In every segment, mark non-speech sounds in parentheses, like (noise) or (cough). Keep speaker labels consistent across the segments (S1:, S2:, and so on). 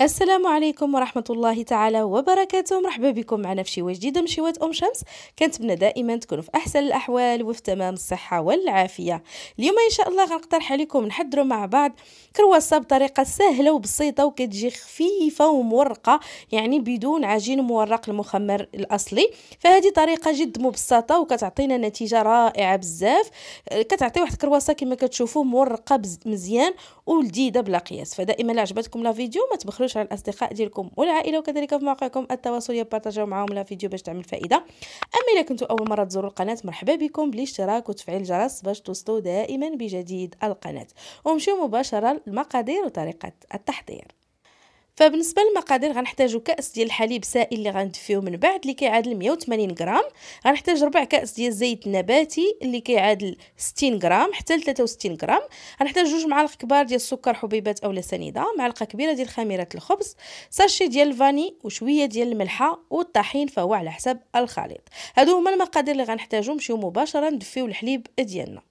S1: السلام عليكم ورحمة الله تعالى وبركاته مرحبا بكم معنا في شوية جديدة من شيوات أم شمس كنتمنى دائما تكونوا في أحسن الأحوال وفي تمام الصحة والعافية اليوم إن شاء الله غنقترح عليكم نحضروا مع بعض كرواسة بطريقة سهلة وبسيطة وكتجي خفيفة ومورقة يعني بدون عجين مورق المخمر الأصلي فهذه طريقة جد مبسطة وكتعطينا نتيجة رائعة بزاف كتعطي واحد كرواسة كما كتشوفوا مورقة مزيان ولذيذة بلا قياس فدائما لا عجبتكم لا فيديو ما تبخلوش تنسوش على الاصدقاء ديالكم والعائله وكذلك في موقعكم التواصلي بارطاجيو معاهم لا فيديو باش تعمل فائده اما الا كنتوا اول مره تزوروا القناه مرحبا بكم بالاشتراك وتفعيل الجرس باش توصلوا دائما بجديد القناه ومشيو مباشره للمقادير وطريقه التحضير فبالنسبه للمقادير غنحتاجو كاس ديال الحليب سائل اللي غندفيو من بعد اللي كيعادل 180 غرام غنحتاج ربع كاس ديال الزيت النباتي اللي كيعادل 60 غرام حتى ل 63 غرام غنحتاج جوج معالق كبار ديال السكر حبيبات اولا سنيده معلقه كبيره ديال خميره الخبز ساشي ديال الفاني وشويه ديال الملحه والطحين فهو على حسب الخليط هادو هما المقادير اللي غنحتاجو نمشيو مباشره ندفيو الحليب ديالنا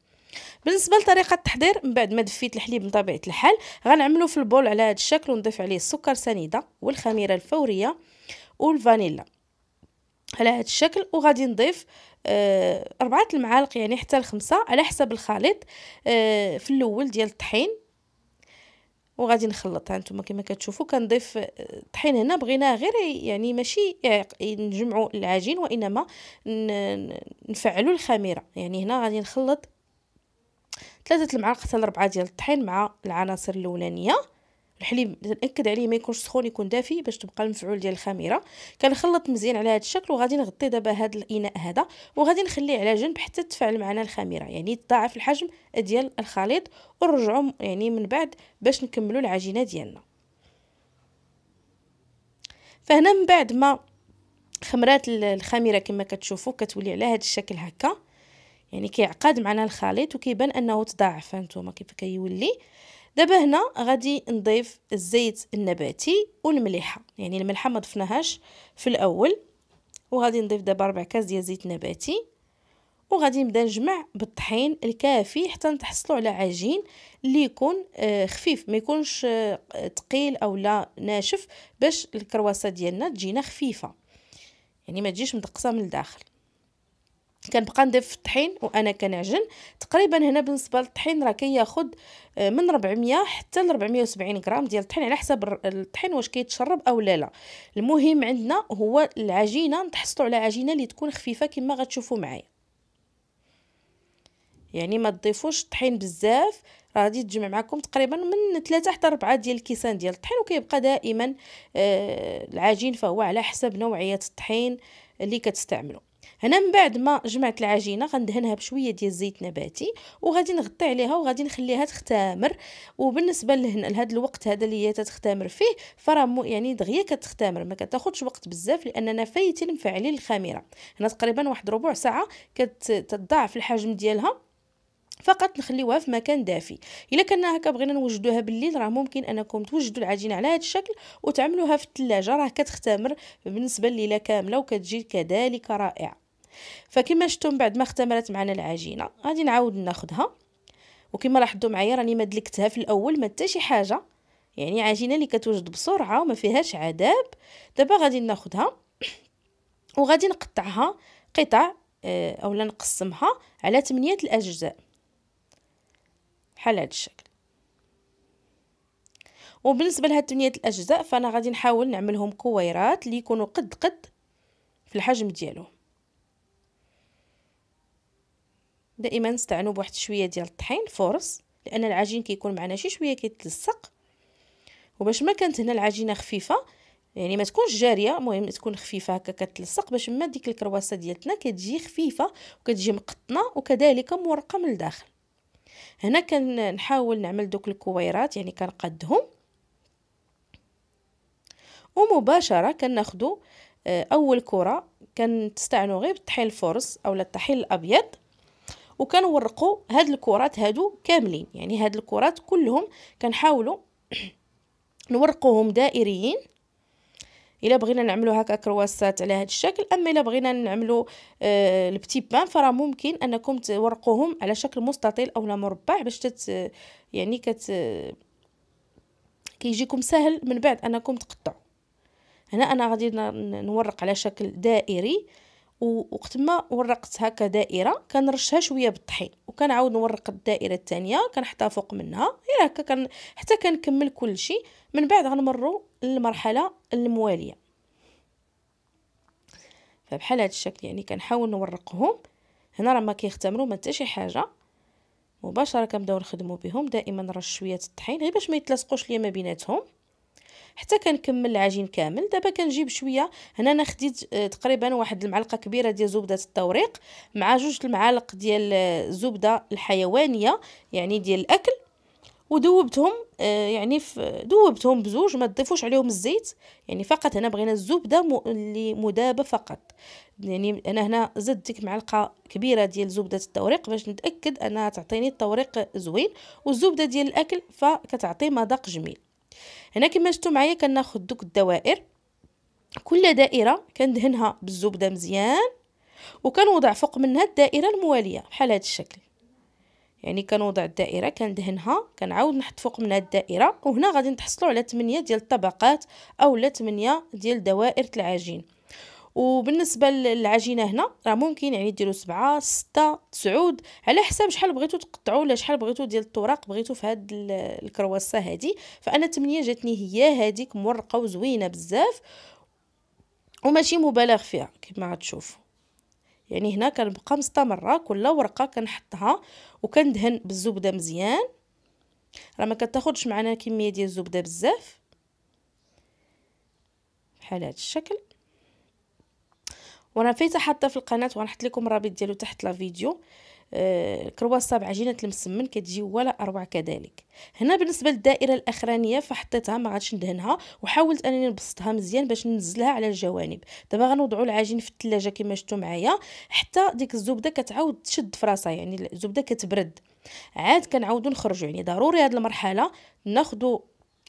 S1: بالنسبه لطريقه التحضير من بعد ما دفيت الحليب من طبيعه الحال غنعملو في البول على هذا الشكل ونضيف عليه السكر سنيده والخميره الفوريه والفانيلا على هذا الشكل وغادي نضيف آه، أربعة المعالق يعني حتى الخمسة على حسب الخليط آه، في الأول ديال الطحين وغادي نخلط هانتوما كما كتشوفوا كنضيف الطحين آه، هنا بغيناه غير يعني ماشي نجمعوا العجين وانما نفعلوا الخميره يعني هنا غادي نخلط ثلاثة المعالق حتى لربعة ديال الطحين مع العناصر الاولانيه الحليب نأكد عليه ما يكونش سخون يكون دافي باش تبقى المفعول ديال الخميره كنخلط مزيان على هذا الشكل وغادي نغطي دابا هذا الاناء هذا وغادي نخليه على جنب حتى تفعل معنا الخميره يعني تضاعف الحجم ديال الخليط ونرجعو يعني من بعد باش نكملو العجينه ديالنا فهنا من بعد ما خمرات الخميره كما كتشوفوا كتولي على هذا الشكل هكا يعني كيعقد معنا الخليط وكيبان انه تضاعف هانتوما كيف كيولي دابا هنا غادي نضيف الزيت النباتي والمليحه يعني الملحه ما ضفناهاش في الاول وغادي نضيف دابا ربع كاس ديال زيت نباتي وغادي نبدا نجمع بالطحين الكافي حتى نتحصلوا على عجين اللي يكون آه، خفيف ما يكونش ثقيل آه، او لا ناشف باش الكرواسه ديالنا تجينا خفيفه يعني ما تجيش مدقصه من الداخل كنبقى نضيف الطحين وانا كنعجن تقريبا هنا بالنسبه للطحين راه كياخد آه، من 400 حتى ل 470 غرام ديال الطحين على حسب الطحين واش كيتشرب او لا لا المهم عندنا هو العجينه نتحصلوا على عجينه اللي تكون خفيفه كما غتشوفوا معايا يعني ما تضيفوش الطحين بزاف راه غادي تجمع معكم تقريبا من 3 حتى 4 ديال الكيسان ديال الطحين وكيبقى دائما آه، العجين فهو على حسب نوعيه الطحين اللي كتستعملوا هنا من بعد ما جمعت العجينه غندهنها بشويه ديال الزيت نباتي وغادي نغطي عليها وغادي نخليها تختامر وبالنسبه لهنا لهذا الوقت هذا اللي هي تختامر فيه فراه يعني دغيا كتختامر ما كتاخذش وقت بزاف لاننا فايتين مفعلين الخميره هنا تقريبا واحد ربع ساعه كتضاعف الحجم ديالها فقط نخليوها في مكان دافي الا كنا هكا بغينا نوجدوها بالليل راه ممكن انكم توجدوا العجينه على هذا الشكل وتعملوها في الثلاجه راه كتختمر بالنسبه لليله كامله وكتجي كذلك رائعه فكما شفتم بعد ما اختمرت معنا العجينه غادي نعاود ناخذها وكما لاحظتوا معايا راني ما دلكتها في الاول ما حتى شي حاجه يعني عجينه اللي كتوجد بسرعه وما فيهاش عذاب دابا غادي ناخذها وغادي نقطعها قطع آه، اولا نقسمها على 8 الاجزاء بحال هذا الشكل وبالنسبه لهاد ثمانيه الاجزاء فانا غادي نحاول نعملهم كويرات اللي يكونوا قد قد في الحجم ديالهم دائما نستعنوا بواحد شويه ديال الطحين فورس لان العجين كيكون معنا شي شويه كيتلصق وباش ما كانت هنا العجينه خفيفه يعني ما تكونش جاريه المهم تكون خفيفه هكا كتلصق باش ما ديك الكرواسه ديالتنا كتجي خفيفه وكتجي مقطنه وكذلك مورقه من الداخل هنا كنحاول نعمل دوك الكويرات يعني كنقدهم ومباشره كناخدو آه، اول كره كنستعنوا غير بالطحين الفرز اولا الطحين الابيض وكنورقوا هاد الكرات هادو كاملين يعني هاد الكرات كلهم كنحاولوا (clears throat) نورقوهم دائريين الا بغينا نعملو هكا كرواسات على هذا الشكل اما الا بغينا نعملو آه البتي بان فراه ممكن انكم تورقوهم على شكل مستطيل اولا مربع باش تت يعني كت كيجيكم سهل من بعد انكم تقطعوا هنا انا غادي نورق على شكل دائري وقت ما ورقت هكا دائره كنرشها شويه بالطحين وكنعاود نورق الدائره الثانيه كنحطها فوق منها غير هكا كن حتى كنكمل كلشي من بعد غنمروا للمرحله المواليه فبحال هذا الشكل يعني كنحاول نورقهم هنا راه ما كيختمروا ما حتى شي حاجه مباشره كنبداو نخدموا بهم دائما نرش شويه الطحين غير باش ما يتلاصقوش ليا ما بيناتهم حتى كنكمل العجين كامل دابا كنجيب شويه هنا انا خديت آه، تقريبا واحد المعلقه كبيره ديال زبده التوريق مع جوج المعالق ديال الزبده آه، الحيوانيه يعني ديال الاكل ودوبتهم آه، يعني ذوبتهم بزوج ما تضيفوش عليهم الزيت يعني فقط هنا بغينا الزبده اللي مدابه فقط يعني انا هنا زدت ديك معلقه كبيره ديال زبده التوريق باش نتاكد انها تعطيني التوريق زوين والزبده ديال الاكل فكتعطي مذاق جميل هنا كما شفتوا معايا كناخذ دوك الدوائر كل دائره كندهنها بالزبده مزيان وكنوضع فوق منها الدائره المواليه بحال هذا الشكل يعني كنوضع الدائره كندهنها كنعاود نحط فوق منها الدائره وهنا غادي تحصلوا على 8 ديال الطبقات اولا 8 ديال دوائر العجين وبالنسبه للعجينه هنا راه ممكن يعني ديروا سبعة ستة تسعود على حساب شحال بغيتو تقطعوا ولا شحال بغيتو ديال الطراق بغيتو في هاد الكرواسه هادي فانا 8 جاتني هي هذيك مورقه وزوينه بزاف وماشي مبالغ فيها كما غتشوفوا يعني هنا كنبقى مستمره كل ورقه كنحطها وكندهن بالزبده مزيان راه ما كتاخذش معنا كميه ديال الزبده بزاف بحال هذا الشكل وانا فايته حاطه في القناه وغنحط لكم الرابط ديالو تحت لا فيديو آه بعجينه المسمن كتجي ولا اروع كذلك هنا بالنسبه للدائره الاخرانيه فحطيتها ما غاديش ندهنها وحاولت انني نبسطها مزيان باش ننزلها على الجوانب دابا غنوضعوا العجين في الثلاجه كما شفتوا معايا حتى ديك الزبده كتعاود تشد في راسها يعني الزبده كتبرد عاد كنعاودوا نخرجوا يعني ضروري هاد المرحله ناخذوا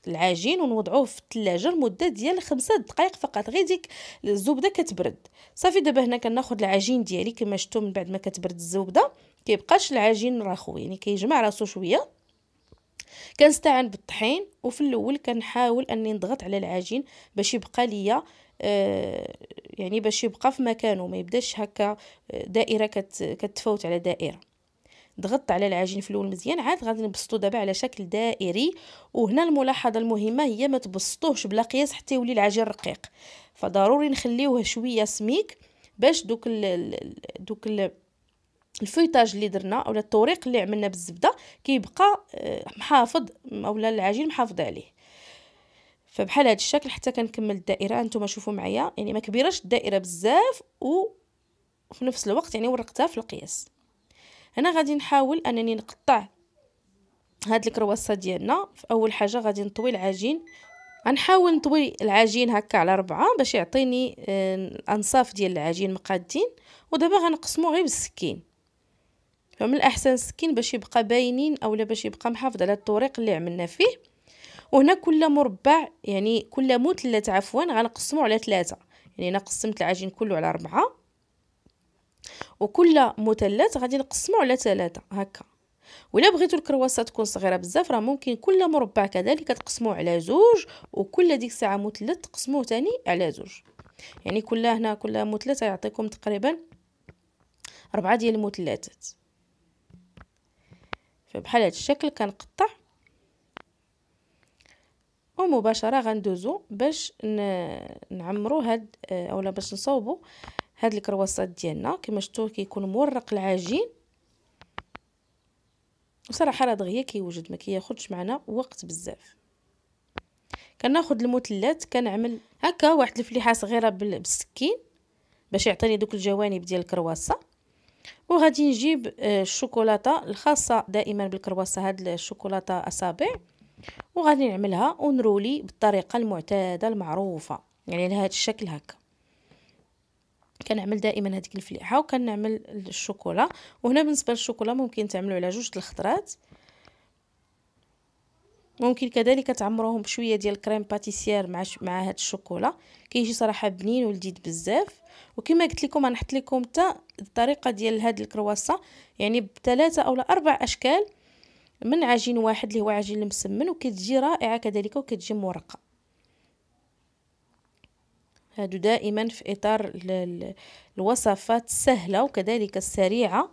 S1: العجين ونوضعوه في الثلاجه لمده ديال خمسة دقائق فقط غير ديك الزبده كتبرد صافي دابا هنا كناخذ العجين ديالي كما شفتوا من بعد ما كتبرد الزبده كيبقاش العجين راخو يعني كيجمع راسو شويه كنستعان بالطحين وفي الاول كنحاول اني نضغط على العجين باش يبقى ليا آه يعني باش يبقى في مكانه ما يبداش هكا آه، دائره كتفوت على دائره ضغطت على العجين في الاول مزيان عاد غادي نبسطو دابا على شكل دائري وهنا الملاحظه المهمه هي ما تبسطوهش بلا قياس حتى يولي العجين رقيق فضروري نخليوه شويه سميك باش دوك ال دوك الـ الفويتاج اللي درنا اولا الطريق اللي عملنا بالزبده كيبقى آه، محافظ اولا العجين محافظ عليه فبحال هذا الشكل حتى كنكمل الدائره انتم شوفوا معايا يعني ما كبيرش الدائره بزاف وفي نفس الوقت يعني ورقتها في القياس هنا غادي نحاول انني نقطع هاد الكرواسه ديالنا في اول حاجه غادي نطوي العجين غنحاول نطوي العجين هكا على ربعة باش يعطيني الانصاف آه، ديال العجين مقادين ودابا غنقسمو غير بالسكين فمن الاحسن السكين باش يبقى باينين اولا باش يبقى محافظ على الطريق اللي عملنا فيه وهنا كل مربع يعني كل مثلث عفوا غنقسمو على ثلاثة يعني انا قسمت العجين كله على ربعة وكل مثلث غادي نقسمه على ثلاثة هكا ولا بغيتو الكرواسه تكون صغيره بزاف راه ممكن كل مربع كذلك تقسموه على زوج وكل ديك الساعه مثلث تقسموه تاني على زوج يعني كل هنا كل مثلث يعطيكم تقريبا أربعة ديال المثلثات فبحال هذا الشكل كنقطع ومباشره غندوزو باش نعمرو هاد آه، اولا باش نصوبو هاد الكرواسات ديالنا كما شفتوا كيكون مورق العجين وصراحه راه دغيا كيوجد ما كياخذش معنا وقت بزاف كناخذ المثلث كنعمل هكا واحد الفليحه صغيره بالسكين باش يعطيني دوك الجوانب ديال الكرواسه وغادي نجيب آه، الشوكولاته الخاصه دائما بالكرواسه هاد الشوكولاته اصابع وغادي نعملها ونرولي بالطريقه المعتاده المعروفه يعني لهذا الشكل هكا كنعمل دائما هذيك الفليحه وكنعمل الشوكولا وهنا بالنسبه للشوكولا ممكن تعملوا على جوج الخضرات ممكن كذلك تعمروهم بشويه ديال كريم باتيسيير مع ش... مع هاد الشوكولا كيجي صراحه بنين ولذيذ بزاف وكما قلت لكم غنحط لكم حتى الطريقه ديال هاد الكرواسه يعني بثلاثه اولا اربع اشكال من عجين واحد اللي هو عجين المسمن وكتجي رائعه كذلك وكتجي مرقه هادو دائما في إطار الوصفات السهلة وكذلك السريعة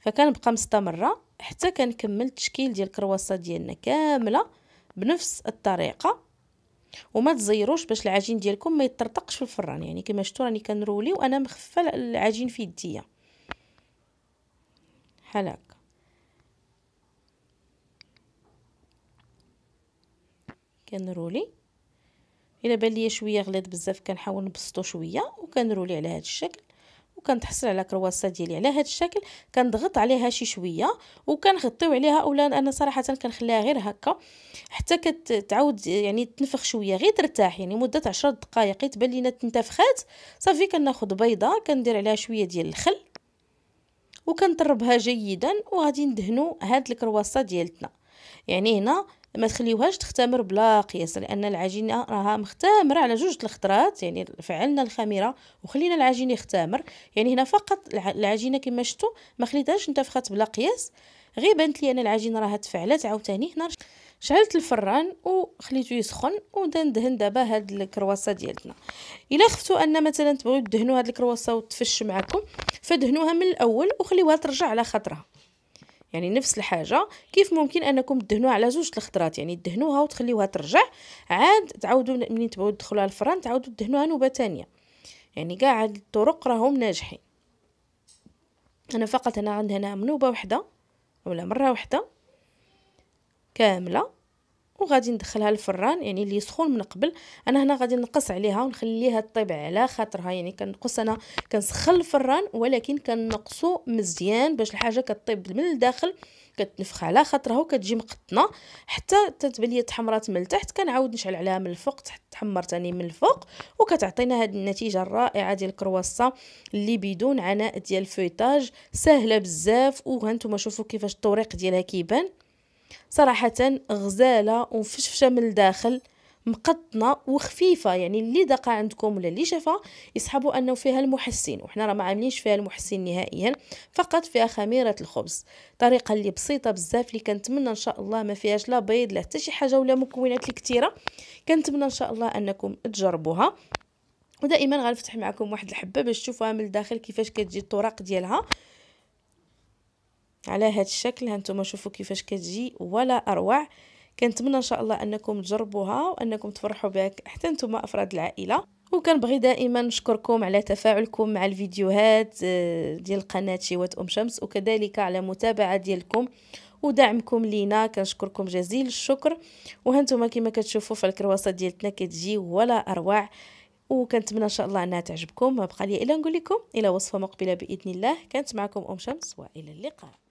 S1: فكنبقى مستمرة حتى كنكمل التشكيل ديال الكرواسة ديالنا كاملة بنفس الطريقة وما تزيروش باش العجين ديالكم ما يترطقش في الفران يعني كما شفتوا راني كنرولي وانا مخفه العجين في يديا بحال هكا كنرولي الا بان ليا شويه غليظ بزاف كنحاول نبسطو شويه وكنرولي على هذا الشكل وكنتحصل على كرواسه ديالي على هذا الشكل كنضغط عليها شي شويه وكنغطيو عليها اولا انا صراحه كنخليها غير هكا حتى كتعاود يعني تنفخ شويه غير ترتاح يعني مده 10 دقائق تبان لينا تنتفخات صافي كناخذ بيضه كندير عليها شويه ديال الخل وكنطربها جيدا وغادي ندهنوا هاد الكرواسه ديالتنا يعني هنا ما تخليوهاش تختمر بلا قياس لان العجينه راها مختمره على جوج الخضرات يعني فعلنا الخميره وخلينا العجين يختمر يعني هنا فقط العجينه كما شفتوا ما خليتهاش انتفخت بلا قياس غير بانت لي ان العجينه راها تفعلات عاوتاني هنا شعلت الفران وخليته يسخن وبدا دابا هاد الكرواسه ديالتنا الا خفتوا ان مثلا تبغيو تدهنوا هاد الكرواسه وتفش معكم فدهنوها من الاول وخليوها ترجع على خاطرها يعني نفس الحاجه كيف ممكن انكم تدهنوها على زوج الخضرات يعني تدهنوها وتخليوها ترجع عاد تعودوا منين تبغوا تدخلوها الفران تعودوا تدهنوها نوبه تانية يعني كاع هاد الطرق راهم ناجحين انا فقط انا عندي هنا منوبه وحده ولا مره وحده كامله وغادي ندخلها الفران يعني اللي سخون من قبل انا هنا غادي نقص عليها ونخليها طيب على خاطرها يعني كنقص انا كنسخن الفران ولكن كنقصو مزيان باش الحاجه كطيب من الداخل كتنفخ على خاطرها وكتجي مقطنه حتى تتبان لي تحمرات من التحت كنعاود نشعل عليها من الفوق تحمر تاني من الفوق وكتعطينا هذه النتيجه الرائعه ديال الكرواسه اللي بدون عناء ديال الفويطاج سهله بزاف وهانتوما شوفوا كيفاش الطريق ديالها كيبان صراحة غزالة ومفشفشة من الداخل مقطنة وخفيفة يعني اللي دقة عندكم ولا اللي شافها يسحبوا أنه فيها المحسن وحنا راه ما عاملينش فيها المحسن نهائيا فقط فيها خميرة الخبز طريقة اللي بسيطة بزاف اللي كنتمنى إن شاء الله ما فيهاش لا بيض لا حتى شي حاجة ولا مكونات اللي كثيرة كنتمنى إن شاء الله أنكم تجربوها ودائما غنفتح معكم واحد الحبه باش تشوفوها من الداخل كيفاش كتجي الطرق ديالها على هذا الشكل هانتوما شوفوا كيفاش كتجي ولا اروع كنتمنى ان شاء الله انكم تجربوها وانكم تفرحوا بها حتى نتوما افراد العائله وكنبغي دائما نشكركم على تفاعلكم مع الفيديوهات آه، ديال قناه شيوات ام شمس وكذلك على متابعه ديالكم ودعمكم لينا كنشكركم جزيل الشكر وهانتوما كما كتشوفوا فالكرواسات ديالتنا كتجي ولا اروع وكنتمنى ان شاء الله انها تعجبكم ما بقى لي الا نقول لكم الى وصفه مقبله باذن الله كانت معكم ام شمس والى اللقاء